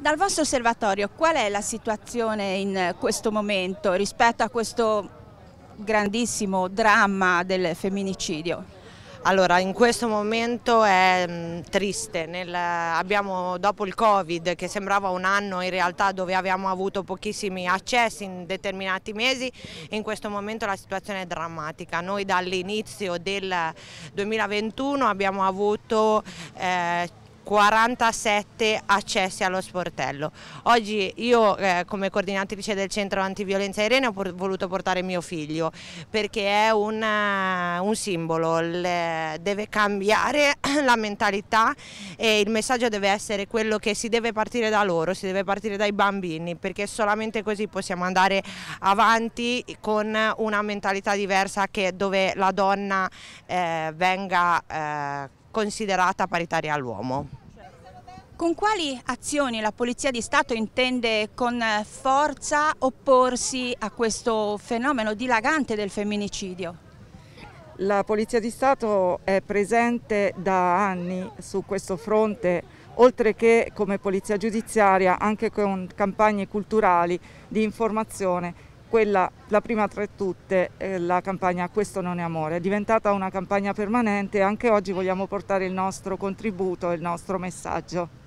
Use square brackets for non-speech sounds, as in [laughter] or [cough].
Dal vostro osservatorio qual è la situazione in questo momento rispetto a questo grandissimo dramma del femminicidio? Allora, in questo momento è mh, mm, triste, Nel, abbiamo, dopo il Covid che sembrava un anno in realtà dove abbiamo avuto pochissimi accessi in determinati mesi, in questo momento la situazione è drammatica. Noi dall'inizio del 2021 abbiamo avuto eh, 47 accessi allo sportello. Oggi io eh, come coordinatrice del centro antiviolenza Irene ho voluto portare mio figlio perché è un, eh, un simbolo, Le deve cambiare [clears throat] la mentalità e il messaggio deve essere quello che si deve partire da loro, si deve partire dai bambini perché solamente così possiamo andare avanti con una mentalità diversa che dove la donna eh, venga eh, considerata paritaria all'uomo. Con quali azioni la Polizia di Stato intende con eh, forza opporsi a questo fenomeno dilagante del femminicidio? La Polizia di Stato è presente da anni su questo fronte, oltre che come Polizia Giudiziaria anche con campagne culturali di informazione quella, la prima tra tutte, eh, la campagna Questo non è amore, è diventata una campagna permanente e anche oggi vogliamo portare il nostro contributo, il nostro messaggio.